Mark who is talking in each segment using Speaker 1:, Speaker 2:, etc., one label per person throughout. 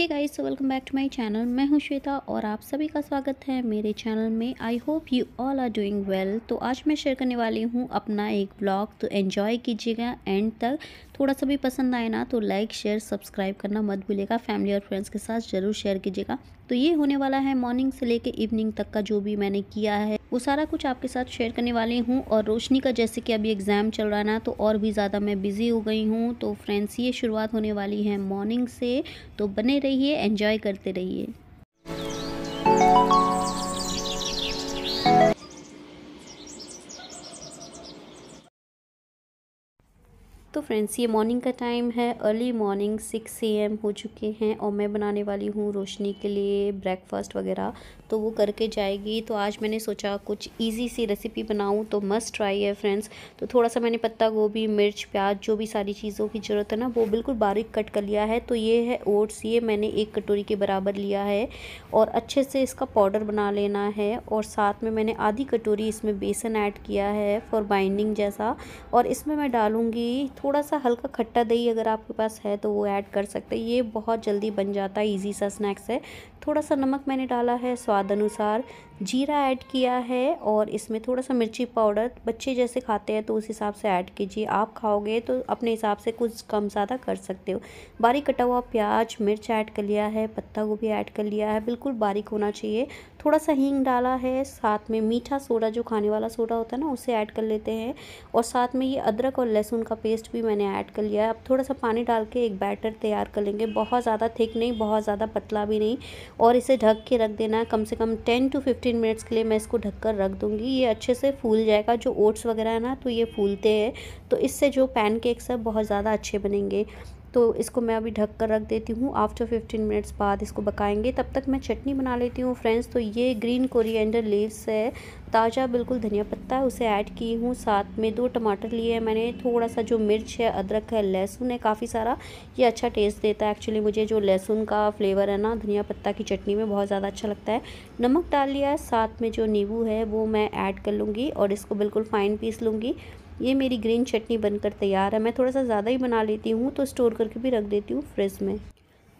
Speaker 1: Hey guys welcome back to my channel मैं हूं श्वेता और आप सभी का स्वागत है मेरे चैनल में I hope you all are doing well तो आज मैं शेयर करने वाली हूं अपना एक ब्लॉग तो एंजॉय कीजिएगा एंड तक थोड़ा सा भी पसंद आए ना तो लाइक शेयर सब्सक्राइब करना मत भूलेगा फैमिली और फ्रेंड्स के साथ ज़रूर शेयर कीजिएगा तो ये होने वाला है मॉर्निंग से लेके इवनिंग तक का जो भी मैंने किया है वो सारा कुछ आपके साथ शेयर करने वाली हूँ और रोशनी का जैसे कि अभी एग्ज़ाम चल रहा है ना तो और भी ज़्यादा मैं बिज़ी हो गई हूँ तो फ्रेंड्स ये शुरुआत होने वाली है मॉर्निंग से तो बने रहिए एंजॉय करते रहिए फ्रेंड्स ये मॉर्निंग का टाइम है early morning six A M हो चुके हैं और मैं बनाने वाली हूँ रोशनी के लिए ब्रेकफास्ट वगैरह तो वो करके जाएगी तो आज मैंने सोचा कुछ इजी सी रेसिपी बनाऊँ तो मस्ट ट्राई है फ्रेंड्स तो थोड़ा सा मैंने पत्ता गोभी मिर्च प्याज जो भी सारी चीज़ों की ज़रूरत है ना वो बिल्कुल बारीक कट कर लिया है तो ये है ओट्स ये मैंने एक कटोरी के बराबर लिया है और अच्छे से इसका पाउडर बना लेना है और साथ में मैंने आधी कटोरी इसमें बेसन ऐड किया है फॉर बाइंडिंग जैसा और इसमें मैं डालूँगी थोड़ा थोड़ा सा हल्का खट्टा दही अगर आपके पास है तो वो ऐड कर सकते हैं ये बहुत जल्दी बन जाता है इजी सा स्नैक्स है थोड़ा सा नमक मैंने डाला है स्वाद अनुसार जीरा ऐड किया है और इसमें थोड़ा सा मिर्ची पाउडर बच्चे जैसे खाते हैं तो उस हिसाब से ऐड कीजिए आप खाओगे तो अपने हिसाब से कुछ कम ज़्यादा कर सकते हो बारीक कटा हुआ प्याज मिर्च ऐड कर लिया है पत्ता गोभी ऐड कर लिया है बिल्कुल बारीक होना चाहिए थोड़ा सा हींग डाला है साथ में मीठा सोडा जो खाने वाला सोडा होता है ना उसे ऐड कर लेते हैं और साथ में ये अदरक और लहसुन का पेस्ट भी मैंने ऐड कर लिया है अब थोड़ा सा पानी डाल के एक बैटर तैयार कर लेंगे बहुत ज़्यादा थिक नहीं बहुत ज़्यादा पतला भी नहीं और इसे ढक के रख देना है कम से कम टेन टू फिफ्टीन मिनट्स के लिए मैं इसको ढक कर रख दूँगी ये अच्छे से फूल जाएगा जो ओट्स वगैरह है ना तो ये फूलते हैं तो इससे जो पैनकेक्स है बहुत ज़्यादा अच्छे बनेंगे तो इसको मैं अभी ढक कर रख देती हूँ आफ्टर फिफ्टीन मिनट्स बाद इसको पकाएंगे तब तक मैं चटनी बना लेती हूँ फ्रेंड्स तो ये ग्रीन कोरिएंडर लीव्स है ताज़ा बिल्कुल धनिया पत्ता है उसे ऐड की हूँ साथ में दो टमाटर लिए हैं मैंने थोड़ा सा जो मिर्च है अदरक है लहसुन है काफ़ी सारा ये अच्छा टेस्ट देता है एक्चुअली मुझे जो लहसुन का फ्लेवर है ना धनिया पत्ता की चटनी में बहुत ज़्यादा अच्छा लगता है नमक डाल लिया साथ में जो नींबू है वो मैं ऐड कर लूँगी और इसको बिल्कुल फ़ाइन पीस लूँगी ये मेरी ग्रीन चटनी बनकर तैयार है मैं थोड़ा सा ज़्यादा ही बना लेती हूँ तो स्टोर करके भी रख देती हूँ फ्रिज में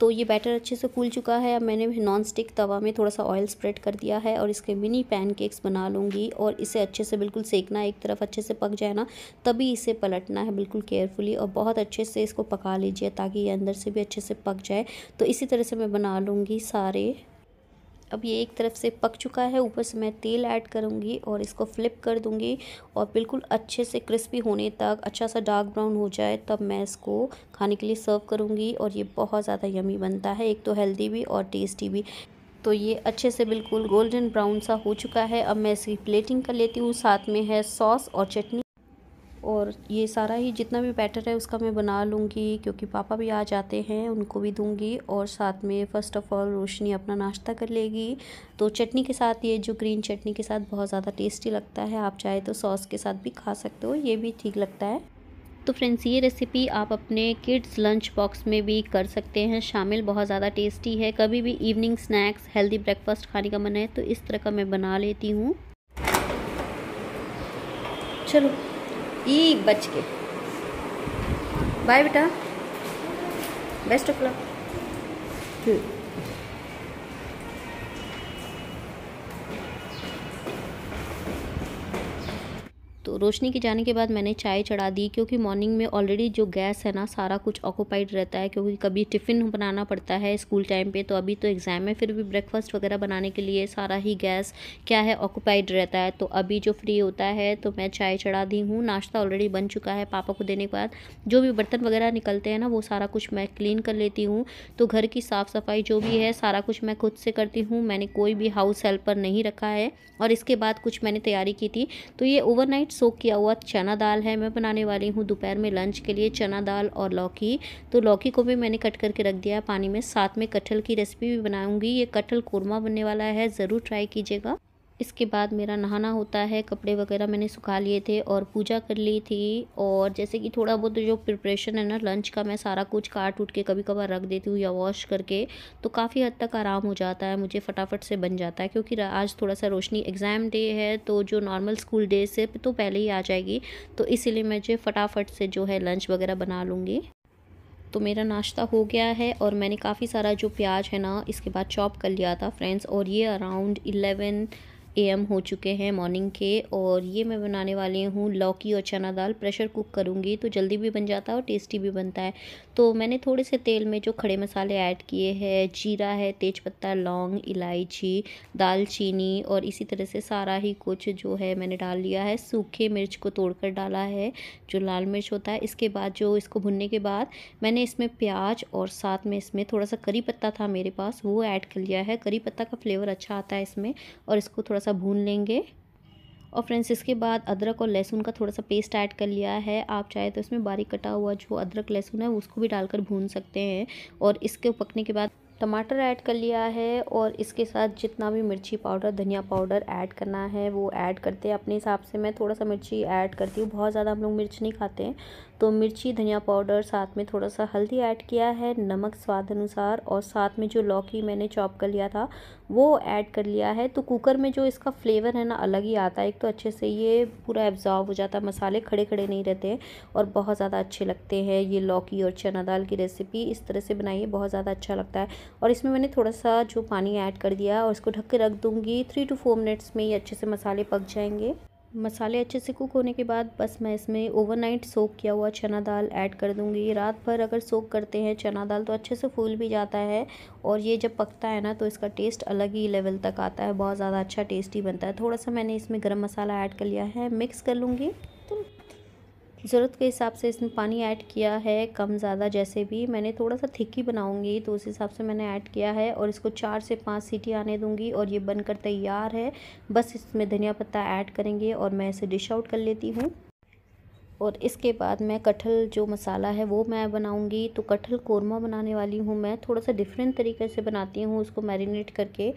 Speaker 1: तो ये बैटर अच्छे से फूल चुका है अब मैंने नॉन स्टिक तवा में थोड़ा सा ऑयल स्प्रेड कर दिया है और इसके मिनी पैनकेक्स बना लूँगी और इसे अच्छे से बिल्कुल सेकना एक तरफ अच्छे से पक जाए ना तभी इसे पलटना है बिल्कुल केयरफुली और बहुत अच्छे से इसको पका लीजिए ताकि ये अंदर से भी अच्छे से पक जाए तो इसी तरह से मैं बना लूँगी सारे अब ये एक तरफ से पक चुका है ऊपर से मैं तेल ऐड करूँगी और इसको फ्लिप कर दूँगी और बिल्कुल अच्छे से क्रिस्पी होने तक अच्छा सा डार्क ब्राउन हो जाए तब मैं इसको खाने के लिए सर्व करूँगी और ये बहुत ज़्यादा यमी बनता है एक तो हेल्दी भी और टेस्टी भी तो ये अच्छे से बिल्कुल गोल्डन ब्राउन सा हो चुका है अब मैं इसकी प्लेटिंग कर लेती हूँ साथ में है सॉस और चटनी और ये सारा ही जितना भी बैटर है उसका मैं बना लूँगी क्योंकि पापा भी आ जाते हैं उनको भी दूँगी और साथ में फ़र्स्ट ऑफ़ ऑल रोशनी अपना नाश्ता कर लेगी तो चटनी के साथ ये जो ग्रीन चटनी के साथ बहुत ज़्यादा टेस्टी लगता है आप चाहे तो सॉस के साथ भी खा सकते हो ये भी ठीक लगता है तो फ्रेंड्स ये रेसिपी आप अपने किड्स लंच बॉक्स में भी कर सकते हैं शामिल बहुत ज़्यादा टेस्टी है कभी भी इवनिंग स्नैक्स हेल्दी ब्रेकफास्ट खाने का मन है तो इस तरह का मैं बना लेती हूँ चलो ई बच के बाय बेटा बेस्ट ऑफ लक तो रोशनी के जाने के बाद मैंने चाय चढ़ा दी क्योंकि मॉर्निंग में ऑलरेडी जो गैस है ना सारा कुछ ऑक्यूपाइड रहता है क्योंकि कभी टिफ़िन बनाना पड़ता है स्कूल टाइम पे तो अभी तो एग्ज़ाम है फिर भी ब्रेकफास्ट वगैरह बनाने के लिए सारा ही गैस क्या है ऑक्यूपाइड रहता है तो अभी जो फ्री होता है तो मैं चाय चढ़ा दी हूँ नाश्ता ऑलरेडी बन चुका है पापा को देने के बाद जो भी बर्तन वगैरह निकलते हैं ना वो सारा कुछ मैं क्लीन कर लेती हूँ तो घर की साफ़ सफाई जो भी है सारा कुछ मैं खुद से करती हूँ मैंने कोई भी हाउस हेल्पर नहीं रखा है और इसके बाद कुछ मैंने तैयारी की थी तो ये ओवरनाइट सो किया हुआ चना दाल है मैं बनाने वाली हूँ दोपहर में लंच के लिए चना दाल और लौकी तो लौकी को भी मैंने कट करके रख दिया है पानी में साथ में कटहल की रेसिपी भी बनाऊँगी ये कटहल कौरमा बनने वाला है ज़रूर ट्राई कीजिएगा इसके बाद मेरा नहाना होता है कपड़े वगैरह मैंने सुखा लिए थे और पूजा कर ली थी और जैसे कि थोड़ा बहुत जो प्रिपरेशन है ना लंच का मैं सारा कुछ काट उठ के कभी कभार रख देती हूँ या वॉश करके तो काफ़ी हद तक आराम हो जाता है मुझे फटाफट से बन जाता है क्योंकि आज थोड़ा सा रोशनी एग्ज़ाम डे है तो जो नॉर्मल स्कूल डे से तो पहले ही आ जाएगी तो इसीलिए मैं जो फटाफट से जो है लंच वगैरह बना लूँगी तो मेरा नाश्ता हो गया है और मैंने काफ़ी सारा जो प्याज है ना इसके बाद चॉप कर लिया था फ्रेंड्स और ये अराउंड इलेवन एम हो चुके हैं मॉर्निंग के और ये मैं बनाने वाली हूँ लौकी और चना दाल प्रेशर कुक करूँगी तो जल्दी भी बन जाता है और टेस्टी भी बनता है तो मैंने थोड़े से तेल में जो खड़े मसाले ऐड किए हैं जीरा है तेज़पत्ता लौंग इलायची दालचीनी और इसी तरह से सारा ही कुछ जो है मैंने डाल लिया है सूखे मिर्च को कर डाला है जो लाल मिर्च होता है इसके बाद जो इसको भुनने के बाद मैंने इसमें प्याज और साथ में इसमें थोड़ा सा करी पत्ता था मेरे पास वो ऐड कर लिया है करी पत्ता का फ्लेवर अच्छा आता है इसमें और इसको थोड़ा सा सा भून लेंगे और फ्रेंड्स इसके बाद अदरक और लहसुन का थोड़ा सा पेस्ट ऐड कर लिया है आप चाहे तो इसमें बारीक कटा हुआ जो अदरक लहसुन है उसको भी डालकर भून सकते हैं और इसके पकने के बाद टमाटर ऐड कर लिया है और इसके साथ जितना भी मिर्ची पाउडर धनिया पाउडर ऐड करना है वो ऐड करते हैं अपने हिसाब से मैं थोड़ा सा मिर्ची ऐड करती हूँ बहुत ज़्यादा हम लोग मिर्च नहीं खाते हैं तो मिर्ची धनिया पाउडर साथ में थोड़ा सा हल्दी ऐड किया है नमक स्वाद अनुसार और साथ में जो लौकी मैंने चॉप कर लिया था वो ऐड कर लिया है तो कुकर में जो इसका फ्लेवर है ना अलग ही आता है एक तो अच्छे से ये पूरा एब्जॉर्व हो जाता है मसाले खड़े खड़े नहीं रहते और बहुत ज़्यादा अच्छे लगते हैं ये लौकी और चना दाल की रेसिपी इस तरह से बनाइए बहुत ज़्यादा अच्छा लगता है और इसमें मैंने थोड़ा सा जो पानी ऐड कर दिया और इसको ढक के रख दूँगी थ्री टू फोर मिनट्स में ये अच्छे से मसाले पक जाएंगे मसाले अच्छे से कुक होने के बाद बस मैं इसमें ओवरनाइट सोक किया हुआ चना दाल ऐड कर दूंगी रात भर अगर सोक करते हैं चना दाल तो अच्छे से फूल भी जाता है और ये जब पकता है ना तो इसका टेस्ट अलग ही लेवल तक आता है बहुत ज़्यादा अच्छा टेस्टी बनता है थोड़ा सा मैंने इसमें गर्म मसाला ऐड कर लिया है मिक्स कर लूँगी ज़रूरत के हिसाब से इसमें पानी ऐड किया है कम ज़्यादा जैसे भी मैंने थोड़ा सा थिक्की बनाऊँगी तो उस हिसाब से मैंने ऐड किया है और इसको चार से पाँच सीटी आने दूँगी और ये बनकर तैयार है बस इसमें धनिया पत्ता ऐड करेंगे और मैं इसे डिश आउट कर लेती हूँ और इसके बाद मैं कटहल जो मसाला है वो मैं बनाऊंगी तो कटहल कोरमा बनाने वाली हूँ मैं थोड़ा सा डिफरेंट तरीके से बनाती हूँ उसको मैरिनेट करके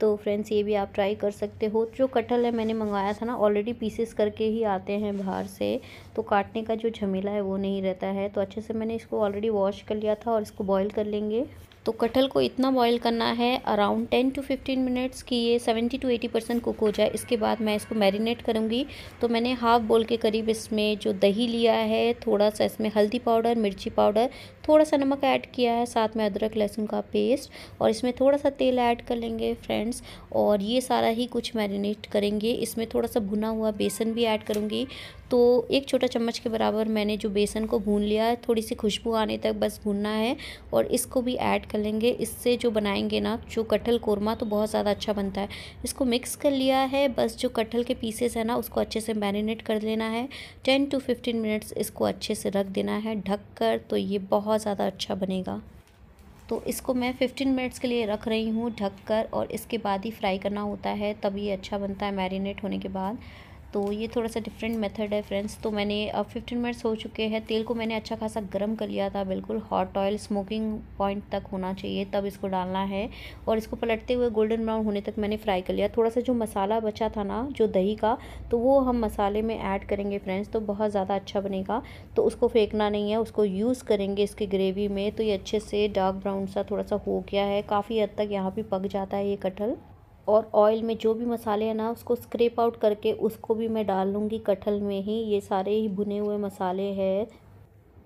Speaker 1: तो फ्रेंड्स ये भी आप ट्राई कर सकते हो जो कटहल है मैंने मंगाया था ना ऑलरेडी पीसेस करके ही आते हैं बाहर से तो काटने का जो झमेला है वो नहीं रहता है तो अच्छे से मैंने इसको ऑलरेडी वॉश कर लिया था और इसको बॉयल कर लेंगे तो कटहल को इतना बॉयल करना है around ten to fifteen minutes की ये seventy to eighty percent cook हो जाए इसके बाद मैं इसको मैरिनेट करूँगी तो मैंने हाफ बोल के करीब इसमें जो दही लिया है थोड़ा सा इसमें हल्दी पाउडर मिर्ची पाउडर थोड़ा सा नमक ऐड किया है साथ में अदरक लहसुन का पेस्ट और इसमें थोड़ा सा तेल ऐड कर लेंगे फ्रेंड्स और ये सारा ही कुछ मैरिनेट करेंगे इसमें थोड़ा सा भुना हुआ बेसन भी ऐड करूँगी तो एक छोटा चम्मच के बराबर मैंने जो बेसन को भून लिया है थोड़ी सी खुशबू आने तक बस भूनना है और इसको भी ऐड कर लेंगे इससे जो बनाएंगे ना जो कटहल कोरमा तो बहुत ज़्यादा अच्छा बनता है इसको मिक्स कर लिया है बस जो कटहल के पीसेस है ना उसको अच्छे से मैरिनेट कर लेना है टेन टू फिफ्टीन मिनट्स इसको अच्छे से रख देना है ढक कर तो ये बहुत बहुत ज़्यादा अच्छा बनेगा तो इसको मैं 15 मिनट्स के लिए रख रही हूँ ढक कर और इसके बाद ही फ्राई करना होता है तब ये अच्छा बनता है मैरिनेट होने के बाद तो ये थोड़ा सा डिफरेंट मेथड है फ्रेंड्स तो मैंने अब फिफ्टीन मिनट्स हो चुके हैं तेल को मैंने अच्छा खासा गर्म कर लिया था बिल्कुल हॉट ऑयल स्मोकिंग पॉइंट तक होना चाहिए तब इसको डालना है और इसको पलटते हुए गोल्डन ब्राउन होने तक मैंने फ्राई कर लिया थोड़ा सा जो मसाला बचा था ना जो दही का तो वो हम मसाले में ऐड करेंगे फ्रेंड्स तो बहुत ज़्यादा अच्छा बनेगा तो उसको फेंकना नहीं है उसको यूज़ करेंगे इसके ग्रेवी में तो ये अच्छे से डार्क ब्राउन सा थोड़ा सा हो गया है काफ़ी हद तक यहाँ पर पक जाता है ये कटहल और ऑयल में जो भी मसाले हैं ना उसको स्क्रेप आउट करके उसको भी मैं डाल लूँगी कटहल में ही ये सारे ही भुने हुए मसाले हैं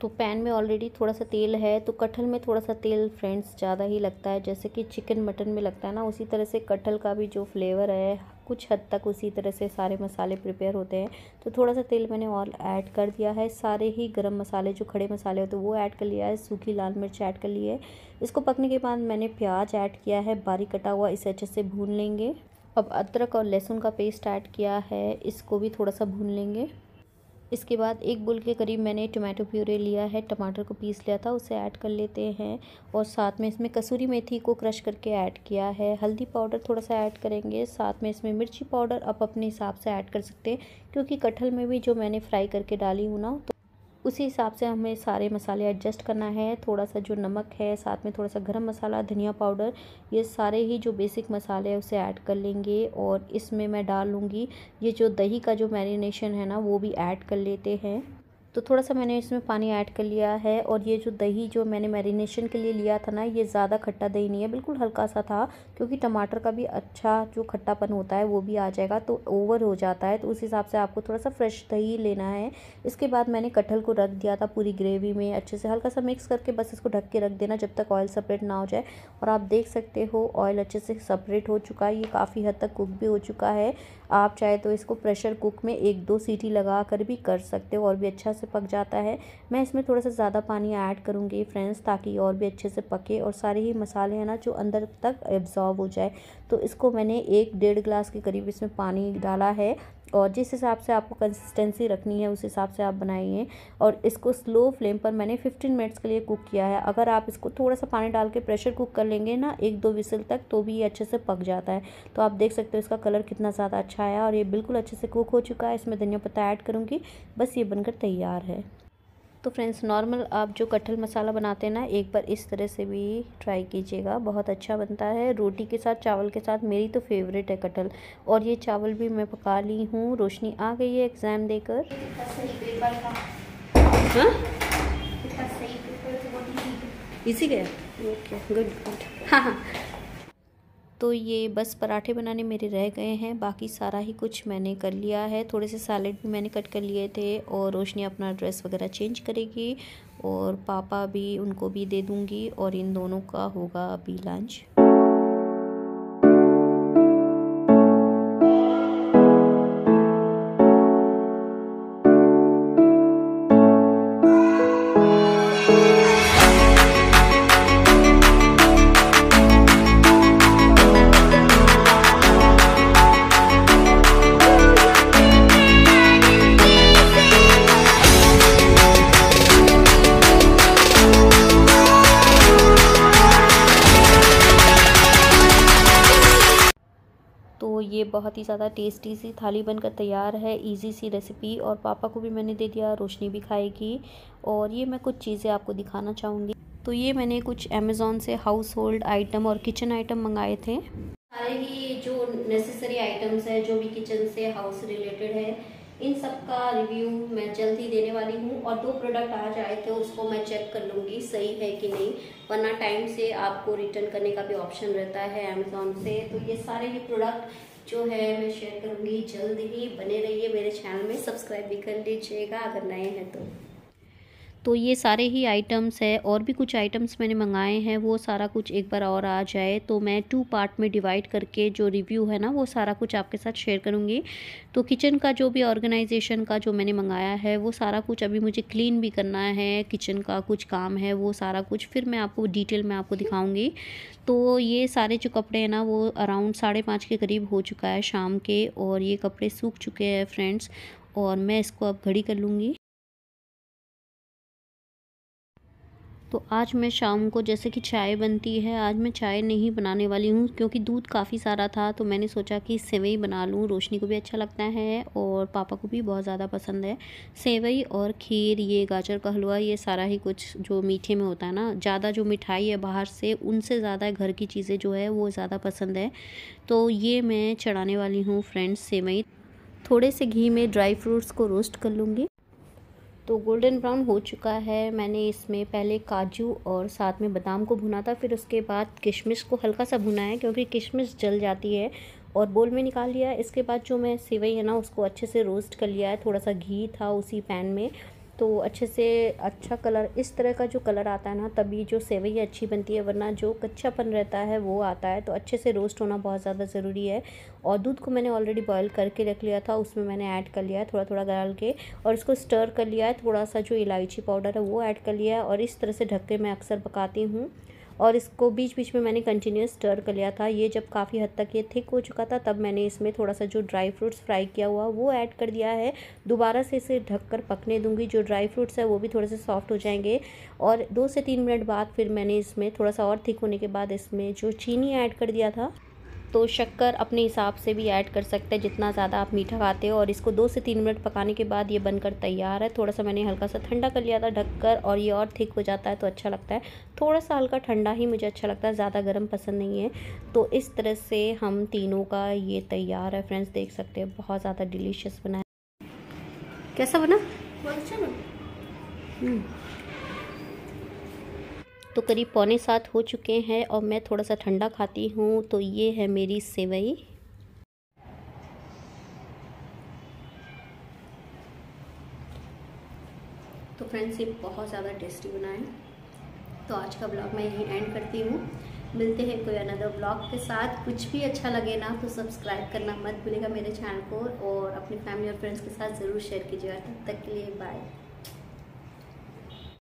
Speaker 1: तो पैन में ऑलरेडी थोड़ा सा तेल है तो कटहल में थोड़ा सा तेल फ्रेंड्स ज़्यादा ही लगता है जैसे कि चिकन मटन में लगता है ना उसी तरह से कटहल का भी जो फ्लेवर है कुछ हद तक उसी तरह से सारे मसाले प्रिपेयर होते हैं तो थोड़ा सा तेल मैंने और ऐड कर दिया है सारे ही गरम मसाले जो खड़े मसाले होते हैं वो ऐड कर लिया है सूखी लाल मिर्च ऐड कर ली है इसको पकने के बाद मैंने प्याज ऐड किया है बारीक कटा हुआ इसे अच्छे से भून लेंगे अब अदरक और लहसुन का पेस्ट ऐड किया है इसको भी थोड़ा सा भून लेंगे इसके बाद एक बोल के करीब मैंने टमाटो प्यूरे लिया है टमाटर को पीस लिया था उसे ऐड कर लेते हैं और साथ में इसमें कसूरी मेथी को क्रश करके ऐड किया है हल्दी पाउडर थोड़ा सा ऐड करेंगे साथ में इसमें मिर्ची पाउडर आप अपने हिसाब से ऐड कर सकते हैं क्योंकि कटहल में भी जो मैंने फ्राई करके डाली हूँ ना तो उसी हिसाब से हमें सारे मसाले एडजस्ट करना है थोड़ा सा जो नमक है साथ में थोड़ा सा गरम मसाला धनिया पाउडर ये सारे ही जो बेसिक मसाले हैं उसे ऐड कर लेंगे और इसमें मैं डाल लूँगी ये जो दही का जो मैरिनेशन है ना वो भी ऐड कर लेते हैं तो थोड़ा सा मैंने इसमें पानी ऐड कर लिया है और ये जो दही जो मैंने मैरिनेशन के लिए लिया था ना ये ज़्यादा खट्टा दही नहीं है बिल्कुल हल्का सा था क्योंकि टमाटर का भी अच्छा जो खट्टापन होता है वो भी आ जाएगा तो ओवर हो जाता है तो उस हिसाब से आपको थोड़ा सा फ्रेश दही लेना है इसके बाद मैंने कटहल को रख दिया था पूरी ग्रेवी में अच्छे से हल्का सा मिक्स करके बस इसको ढक के रख देना जब तक ऑयल सेपरेट ना हो जाए और आप देख सकते हो ऑयल अच्छे से सेपरेट हो चुका है ये काफ़ी हद तक कुक भी हो चुका है आप चाहे तो इसको प्रेशर कुक में एक दो सीटी लगा कर भी कर सकते हो और भी अच्छा से पक जाता है मैं इसमें थोड़ा सा ज़्यादा पानी ऐड करूँगी फ्रेंड्स ताकि और भी अच्छे से पके और सारे ही मसाले हैं ना जो अंदर तक एब्जॉर्व हो जाए तो इसको मैंने एक डेढ़ ग्लास के करीब इसमें पानी डाला है और जिस हिसाब से आपको कंसिस्टेंसी रखनी है उस हिसाब से आप बनाइए और इसको स्लो फ्लेम पर मैंने 15 मिनट्स के लिए कुक किया है अगर आप इसको थोड़ा सा पानी डाल के प्रेशर कुक कर लेंगे ना एक दो विसल तक तो भी ये अच्छे से पक जाता है तो आप देख सकते हो इसका कलर कितना ज़्यादा अच्छा आया और ये बिल्कुल अच्छे से कुक हो चुका है इसमें धनिया पत्ता ऐड करूँगी बस ये बनकर तैयार है तो फ्रेंड्स नॉर्मल आप जो कटहल मसाला बनाते हैं ना एक बार इस तरह से भी ट्राई कीजिएगा बहुत अच्छा बनता है रोटी के साथ चावल के साथ मेरी तो फेवरेट है कटहल और ये चावल भी मैं पका ली हूँ रोशनी आ गई है एग्ज़ाम देकर हाँ? इसी गया गुड गुड हाँ हाँ तो ये बस पराठे बनाने मेरे रह गए हैं बाकी सारा ही कुछ मैंने कर लिया है थोड़े से सैलेड भी मैंने कट कर लिए थे और रोशनी अपना ड्रेस वगैरह चेंज करेगी और पापा भी उनको भी दे दूँगी और इन दोनों का होगा अभी लंच बहुत ही ज़्यादा टेस्टी सी थाली बनकर तैयार है इजी सी रेसिपी और पापा को भी मैंने दे दिया रोशनी भी खाएगी और ये मैं कुछ चीज़ें आपको दिखाना चाहूँगी तो ये मैंने कुछ अमेज़ोन से हाउस होल्ड आइटम और किचन आइटम मंगाए थे सारे ही जो नेसेसरी आइटम्स है जो भी किचन से हाउस रिलेटेड है इन सब का रिव्यू मैं जल्द ही देने वाली हूँ और दो प्रोडक्ट आज आए थे उसको मैं चेक कर लूँगी सही है कि नहीं वरना टाइम से आपको रिटर्न करने का भी ऑप्शन रहता है अमेजोन से तो ये सारे ही प्रोडक्ट जो है मैं शेयर करूँगी जल्द ही बने रहिए मेरे चैनल में सब्सक्राइब भी कर लीजिएगा अगर नए हैं तो तो ये सारे ही आइटम्स है और भी कुछ आइटम्स मैंने मंगाए हैं वो सारा कुछ एक बार और आ जाए तो मैं टू पार्ट में डिवाइड करके जो रिव्यू है ना वो सारा कुछ आपके साथ शेयर करूँगी तो किचन का जो भी ऑर्गेनाइजेशन का जो मैंने मंगाया है वो सारा कुछ अभी मुझे क्लीन भी करना है किचन का कुछ काम है वो सारा कुछ फिर मैं आपको डिटेल में आपको दिखाऊँगी तो ये सारे जो कपड़े हैं ना वो अराउंड साढ़े पाँच के करीब हो चुका है शाम के और ये कपड़े सूख चुके हैं फ्रेंड्स और मैं इसको अब घड़ी कर लूँगी तो आज मैं शाम को जैसे कि चाय बनती है आज मैं चाय नहीं बनाने वाली हूँ क्योंकि दूध काफ़ी सारा था तो मैंने सोचा कि सेवई बना लूँ रोशनी को भी अच्छा लगता है और पापा को भी बहुत ज़्यादा पसंद है सेवई और खीर ये गाजर का हलवा ये सारा ही कुछ जो मीठे में होता है ना ज़्यादा जो मिठाई है बाहर से उनसे ज़्यादा घर की चीज़ें जो है वो ज़्यादा पसंद है तो ये मैं चढ़ाने वाली हूँ फ्रेंड्स सेवई थोड़े से घी में ड्राई फ्रूट्स को रोस्ट कर लूँगी तो गोल्डन ब्राउन हो चुका है मैंने इसमें पहले काजू और साथ में बादाम को भुना था फिर उसके बाद किशमिश को हल्का सा भुना है क्योंकि किशमिश जल जाती है और बोल में निकाल लिया इसके बाद जो मैं सिवई है ना उसको अच्छे से रोस्ट कर लिया है थोड़ा सा घी था उसी पैन में तो अच्छे से अच्छा कलर इस तरह का जो कलर आता है ना तभी जो सेवई अच्छी बनती है वरना जो कच्चापन रहता है वो आता है तो अच्छे से रोस्ट होना बहुत ज़्यादा ज़रूरी है और दूध को मैंने ऑलरेडी बॉयल करके रख लिया था उसमें मैंने ऐड कर लिया है थोड़ा थोड़ा डाल के और इसको स्टर कर लिया है थोड़ा सा जो इलायची पाउडर है वो ऐड कर लिया है और इस तरह से ढक के मैं अक्सर पकाती हूँ और इसको बीच बीच में मैंने कंटिन्यूस स्टर कर लिया था ये जब काफ़ी हद तक ये थिक हो चुका था तब मैंने इसमें थोड़ा सा जो ड्राई फ्रूट्स फ्राई किया हुआ वो ऐड कर दिया है दोबारा से इसे ढककर पकने दूंगी जो ड्राई फ्रूट्स है वो भी थोड़े से सॉफ्ट हो जाएंगे और दो से तीन मिनट बाद फिर मैंने इसमें थोड़ा सा और थिक होने के बाद इसमें जो चीनी ऐड कर दिया था तो शक्कर अपने हिसाब से भी ऐड कर सकते हैं जितना ज़्यादा आप मीठा खाते हो और इसको दो से तीन मिनट पकाने के बाद ये बनकर तैयार है थोड़ा सा मैंने हल्का सा ठंडा कर लिया था ढककर और ये और थिक हो जाता है तो अच्छा लगता है थोड़ा सा हल्का ठंडा ही मुझे अच्छा लगता है ज़्यादा गर्म पसंद नहीं है तो इस तरह से हम तीनों का ये तैयार है फ्रेंड्स देख सकते हैं बहुत ज़्यादा डिलीशियस बना है कैसा बना बहुत अच्छा बना हम्म। तो करीब पौने सात हो चुके हैं और मैं थोड़ा सा ठंडा खाती हूँ तो ये है मेरी सेवई तो फ्रेंड्स ये बहुत ज़्यादा टेस्टी बना है तो आज का ब्लॉग मैं यहीं एंड करती हूँ मिलते हैं कोई अनदर ब्लॉग के साथ कुछ भी अच्छा लगे ना तो सब्सक्राइब करना मत भूलेगा मेरे चैनल को और अपनी फैमिली और फ्रेंड्स के साथ ज़रूर शेयर कीजिएगा तब तक के लिए बाय